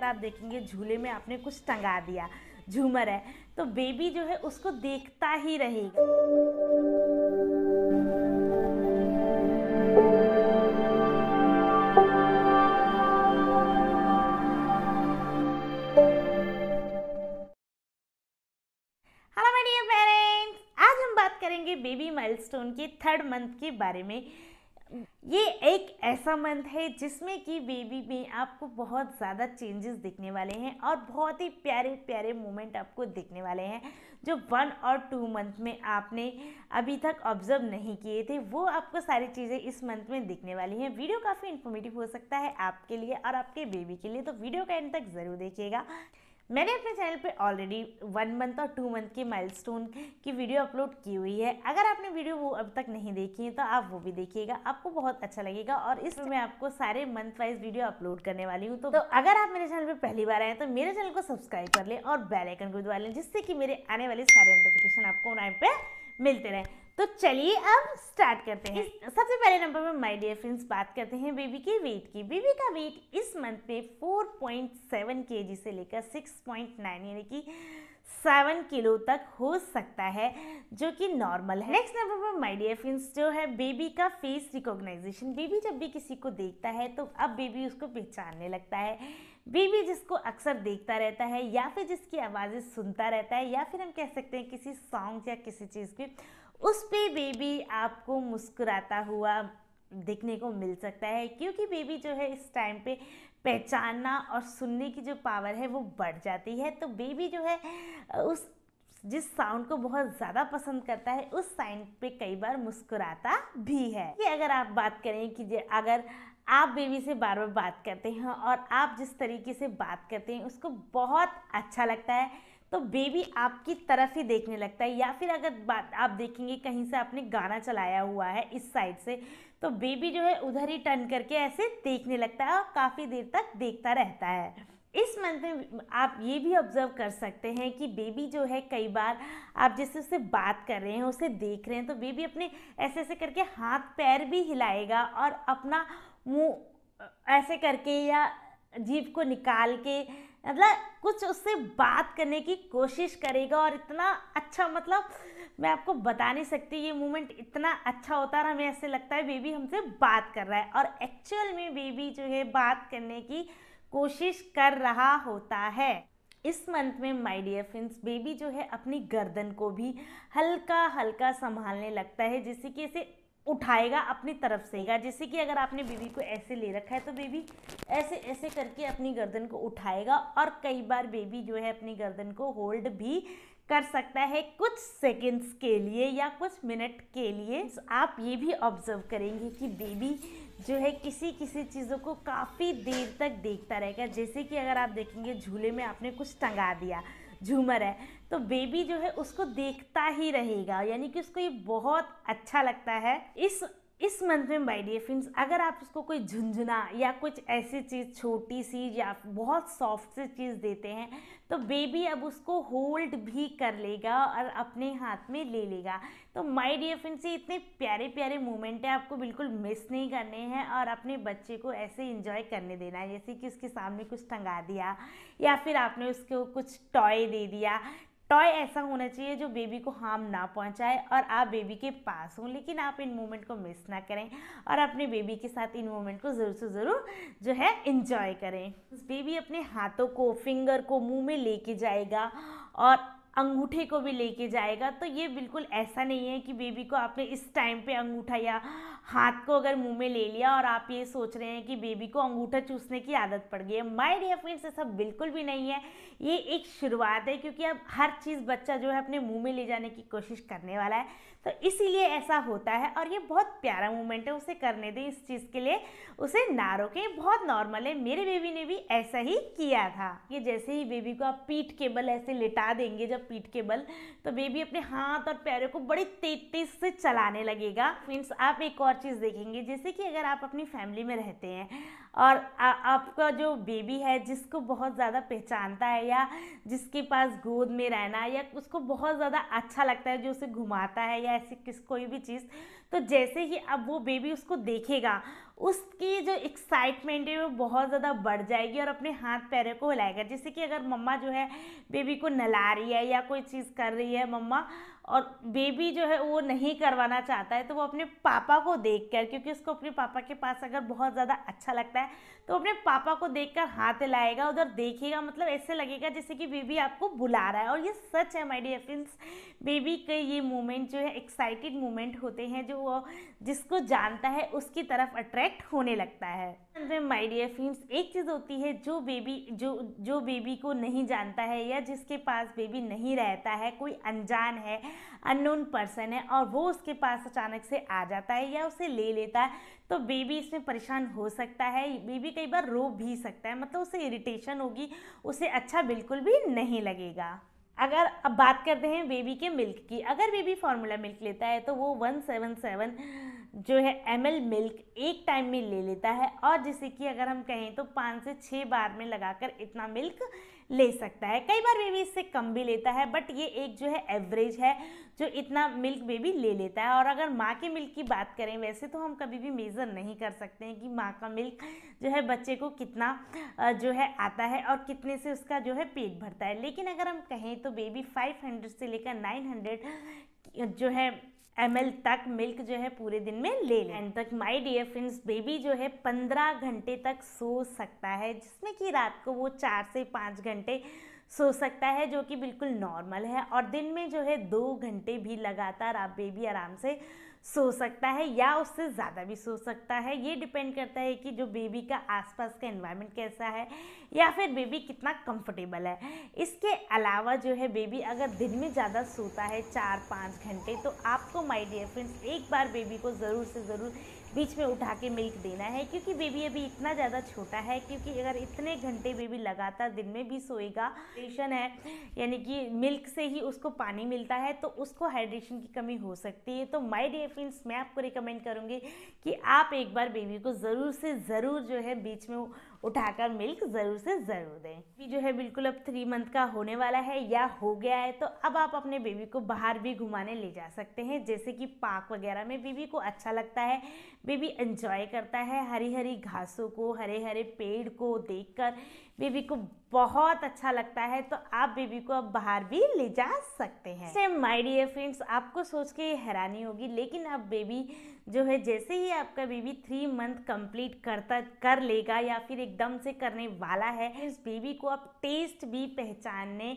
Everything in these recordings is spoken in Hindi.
पर आप देखेंगे झूले में आपने कुछ टंगा दिया झूमर है तो बेबी जो है उसको देखता ही रहेगा करेंगे बेबी माइलस्टोन के थर्ड मंथ के बारे में ये एक ऐसा मंथ है जिसमें कि बेबी में आपको बहुत ज़्यादा चेंजेस दिखने वाले हैं और बहुत ही प्यारे प्यारे मोमेंट आपको दिखने वाले हैं जो वन और टू मंथ में आपने अभी तक ऑब्जर्व नहीं किए थे वो आपको सारी चीज़ें इस मंथ में दिखने वाली हैं वीडियो काफ़ी इन्फॉर्मेटिव हो सकता है आपके लिए और आपके बेबी के लिए तो वीडियो का एंड तक ज़रूर देखिएगा मैंने अपने चैनल पे ऑलरेडी वन मंथ और टू मंथ की माइलस्टोन की वीडियो अपलोड की हुई है अगर आपने वीडियो वो अब तक नहीं देखी है तो आप वो भी देखिएगा आपको बहुत अच्छा लगेगा और इस मैं आपको सारे मंथ वाइज वीडियो अपलोड करने वाली हूँ तो, तो अगर आप मेरे चैनल पर पहली बार आए तो मेरे चैनल को सब्सक्राइब कर लें और बेलाइकन को दबा लें जिससे कि मेरे आने वाले सारे नोटिफिकेशन आपको टाइम पर मिलते रहे तो चलिए अब स्टार्ट करते हैं सबसे पहले नंबर पर माय डियर फ्रेंड्स बात करते हैं बेबी के वेट की बेबी का वेट इस मंथ में 4.7 केजी से लेकर 6.9 यानी कि सेवन किलो तक हो सकता है जो कि नॉर्मल है नेक्स्ट नंबर पर माय डियर फ्रेंड्स जो है बेबी का फेस रिकॉग्नाइजेशन बेबी जब भी किसी को देखता है तो अब बेबी उसको पहचानने लगता है बेबी जिसको अक्सर देखता रहता है या फिर जिसकी आवाज़ें सुनता रहता है या फिर हम कह सकते हैं किसी सॉन्ग या किसी चीज़ की उस पर बेबी आपको मुस्कुराता हुआ देखने को मिल सकता है क्योंकि बेबी जो है इस टाइम पे पहचानना और सुनने की जो पावर है वो बढ़ जाती है तो बेबी जो है उस जिस साउंड को बहुत ज़्यादा पसंद करता है उस साउंड पे कई बार मुस्कुराता भी है ये अगर आप बात करें कि अगर आप बेबी से बार बार बात करते हैं और आप जिस तरीके से बात करते हैं उसको बहुत अच्छा लगता है तो बेबी आपकी तरफ ही देखने लगता है या फिर अगर बात आप देखेंगे कहीं से आपने गाना चलाया हुआ है इस साइड से तो बेबी जो है उधर ही टर्न करके ऐसे देखने लगता है और काफ़ी देर तक देखता रहता है इस मंथ में आप ये भी ऑब्ज़र्व कर सकते हैं कि बेबी जो है कई बार आप जैसे उससे बात कर रहे हैं उसे देख रहे हैं तो बेबी अपने ऐसे ऐसे करके हाथ पैर भी हिलाएगा और अपना मुंह ऐसे करके या जीभ को निकाल के मतलब कुछ उससे बात करने की कोशिश करेगा और इतना अच्छा मतलब मैं आपको बता नहीं सकती ये मोमेंट इतना अच्छा होता है हमें ऐसे लगता है बेबी हमसे बात कर रहा है और एक्चुअल में बेबी जो है बात करने की कोशिश कर रहा होता है इस मंथ में माय डियर फ्रेंड्स बेबी जो है अपनी गर्दन को भी हल्का हल्का संभालने लगता है जिससे कि इसे उठाएगा अपनी तरफ से गा जैसे कि अगर आपने बेबी को ऐसे ले रखा है तो बेबी ऐसे ऐसे करके अपनी गर्दन को उठाएगा और कई बार बेबी जो है अपनी गर्दन को होल्ड भी कर सकता है कुछ सेकंड्स के लिए या कुछ मिनट के लिए आप ये भी ऑब्जर्व करेंगे कि बेबी जो है किसी किसी चीज़ों को काफ़ी देर तक देखता रहेगा जैसे कि अगर आप देखेंगे झूले में आपने कुछ टंगा दिया झूमर है तो बेबी जो है उसको देखता ही रहेगा यानी कि उसको ये बहुत अच्छा लगता है इस इस मंथ में माई डियर फ्रेंड्स अगर आप उसको कोई झुंझुना या कुछ ऐसी चीज़ छोटी सी या बहुत सॉफ्ट सी चीज़ देते हैं तो बेबी अब उसको होल्ड भी कर लेगा और अपने हाथ में ले लेगा तो माई डियर फ्रेंड्स ये इतने प्यारे प्यारे मोमेंट हैं आपको बिल्कुल मिस नहीं करने हैं और अपने बच्चे को ऐसे इंजॉय करने देना है जैसे कि उसके सामने कुछ टंगा दिया या फिर आपने उसको कुछ टॉय दे दिया टॉय ऐसा होना चाहिए जो बेबी को हार्म ना पहुंचाए और आप बेबी के पास हों लेकिन आप इन मोमेंट को मिस ना करें और अपने बेबी के साथ इन मोमेंट को ज़रूर से ज़रूर जो है इन्जॉय करें बेबी अपने हाथों को फिंगर को मुंह में लेके जाएगा और अंगूठे को भी लेके जाएगा तो ये बिल्कुल ऐसा नहीं है कि बेबी को आपने इस टाइम पे अंगूठा या हाथ को अगर मुंह में ले लिया और आप ये सोच रहे हैं कि बेबी को अंगूठा चूसने की आदत पड़ गई है माय डियर फ्रेंड्स ऐसा बिल्कुल भी नहीं है ये एक शुरुआत है क्योंकि अब हर चीज़ बच्चा जो है अपने मुँह में ले जाने की कोशिश करने वाला है तो इसीलिए ऐसा होता है और ये बहुत प्यारा मूवमेंट है उसे करने दें इस चीज़ के लिए उसे ना रोके बहुत नॉर्मल है मेरे बेबी ने भी ऐसा ही किया था कि जैसे ही बेबी को आप पीठ के बल ऐसे लिटा देंगे जब पीठ के बल तो बेबी अपने हाथ और पैरों को बड़ी तेज तेज से चलाने लगेगा फ्रेंड्स आप एक और चीज़ देखेंगे जैसे कि अगर आप अपनी फैमिली में रहते हैं और आ, आपका जो बेबी है जिसको बहुत ज़्यादा पहचानता है या जिसके पास गोद में रहना या उसको बहुत ज़्यादा अच्छा लगता है जो उसे घुमाता है या ऐसी किस कोई भी चीज़ तो जैसे ही अब वो बेबी उसको देखेगा उसकी जो एक्साइटमेंट है वो बहुत ज़्यादा बढ़ जाएगी और अपने हाथ पैरों को हिलाएगा जैसे कि अगर मम्मा जो है बेबी को नला रही है या कोई चीज़ कर रही है मम्मा और बेबी जो है वो नहीं करवाना चाहता है तो वो अपने पापा को देख कर क्योंकि उसको अपने पापा के पास अगर बहुत ज़्यादा अच्छा लगता है तो अपने पापा को देख कर हाथ लाएगा उधर देखेगा मतलब ऐसे लगेगा जैसे कि बेबी आपको बुला रहा है और ये सच है माय डियर फ्रेंड्स बेबी के ये मोमेंट जो है एक्साइटेड मोमेंट होते हैं जो वो जिसको जानता है उसकी तरफ अट्रैक्ट होने लगता है माई डियर फ्रेंड्स एक चीज़ होती है जो बेबी जो जो बेबी को नहीं जानता है या जिसके पास बेबी नहीं रहता है कोई अनजान है अननोन पर्सन है और वो उसके पास अचानक से आ जाता है या उसे ले लेता है तो बेबी इसमें परेशान हो सकता है बेबी कई बार रो भी सकता है मतलब उसे इरिटेशन होगी उसे अच्छा बिल्कुल भी नहीं लगेगा अगर अब बात करते हैं बेबी के मिल्क की अगर बेबी फार्मूला मिल्क लेता है तो वो वन सेवन सेवन जो है एम मिल्क एक टाइम में ले लेता है और जैसे कि अगर हम कहें तो पाँच से छः बार में लगाकर इतना मिल्क ले सकता है कई बार बेबी इससे कम भी लेता है बट ये एक जो है एवरेज है जो इतना मिल्क बेबी ले लेता है और अगर माँ के मिल्क की बात करें वैसे तो हम कभी भी मेज़र नहीं कर सकते हैं कि माँ का मिल्क जो है बच्चे को कितना जो है आता है और कितने से उसका जो है पेट भरता है लेकिन अगर हम कहें तो बेबी 500 से लेकर 900 जो है एम तक मिल्क जो है पूरे दिन में ले लें एंड तक माई डियर फ्रेंड्स बेबी जो है 15 घंटे तक सो सकता है जिसमें कि रात को वो चार से पाँच घंटे सो सकता है जो कि बिल्कुल नॉर्मल है और दिन में जो है दो घंटे भी लगातार आप बेबी आराम से सो सकता है या उससे ज़्यादा भी सो सकता है ये डिपेंड करता है कि जो बेबी का आसपास का इन्वायरमेंट कैसा है या फिर बेबी कितना कंफर्टेबल है इसके अलावा जो है बेबी अगर दिन में ज़्यादा सोता है चार पाँच घंटे तो आपको माय डियर फ्रेंड्स एक बार बेबी को ज़रूर से ज़रूर बीच में उठा के मिल्क देना है क्योंकि बेबी अभी इतना ज़्यादा छोटा है क्योंकि अगर इतने घंटे बेबी लगातार दिन में भी सोएगा हाइड्रेशन है यानी कि मिल्क से ही उसको पानी मिलता है तो उसको हाइड्रेशन की कमी हो सकती है तो माय डियर फ्रेंड्स मैं आपको रिकमेंड करूँगी कि आप एक बार बेबी को ज़रूर से ज़रूर जो है बीच में उठाकर मिल्क ज़रूर से ज़रूर दें जो है बिल्कुल अब थ्री मंथ का होने वाला है या हो गया है तो अब आप अपने बेबी को बाहर भी घुमाने ले जा सकते हैं जैसे कि पार्क वगैरह में बेबी को अच्छा लगता है बेबी एंजॉय करता है हरी हरी घासों को हरे हरे पेड़ को देखकर बेबी को बहुत अच्छा लगता है तो आप बेबी को अब बाहर भी ले जा सकते हैं सेम माय डियर फ्रेंड्स आपको सोच के हैरानी होगी लेकिन अब बेबी जो है जैसे ही आपका बेबी थ्री मंथ कंप्लीट करता कर लेगा या फिर एकदम से करने वाला है इस बेबी को आप टेस्ट भी पहचानने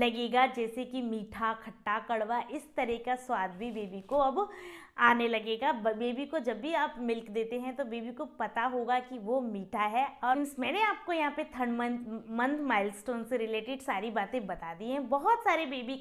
लगेगा जैसे कि मीठा खट्टा कड़वा इस तरह का स्वाद भी बेबी को अब आने लगेगा बेबी को जब भी आप मिल्क देते हैं तो बेबी को पता होगा कि वो मीठा है और मैंने आपको यहाँ पे थर्ड मंथ मंथ माइलस्टोन से रिलेटेड सारी बातें बता दी हैं बहुत सारे बेबी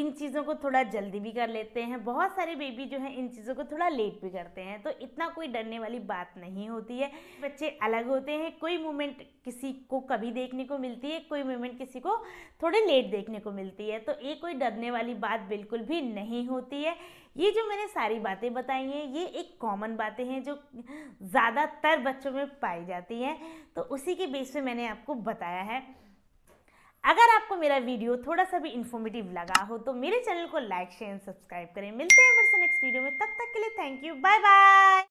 इन चीज़ों को थोड़ा जल्दी भी कर लेते हैं बहुत सारे बेबी जो हैं इन चीज़ों को थोड़ा लेट भी करते हैं तो इतना कोई डरने वाली बात नहीं होती है बच्चे अलग होते हैं कोई मूवमेंट किसी को कभी देखने को मिलती है कोई मूवमेंट किसी को थोड़े लेट देखने को मिलती है तो ये कोई डरने वाली बात बिल्कुल भी नहीं होती है ये जो मैंने सारी बातें बताई हैं ये एक कॉमन बातें हैं जो ज़्यादातर बच्चों में पाई जाती हैं तो उसी के बेस पे मैंने आपको बताया है अगर आपको मेरा वीडियो थोड़ा सा भी इन्फॉर्मेटिव लगा हो तो मेरे चैनल को लाइक शेयर सब्सक्राइब करें मिलते हैं फिर से नेक्स्ट वीडियो में तब तक, तक के लिए थैंक यू बाय बाय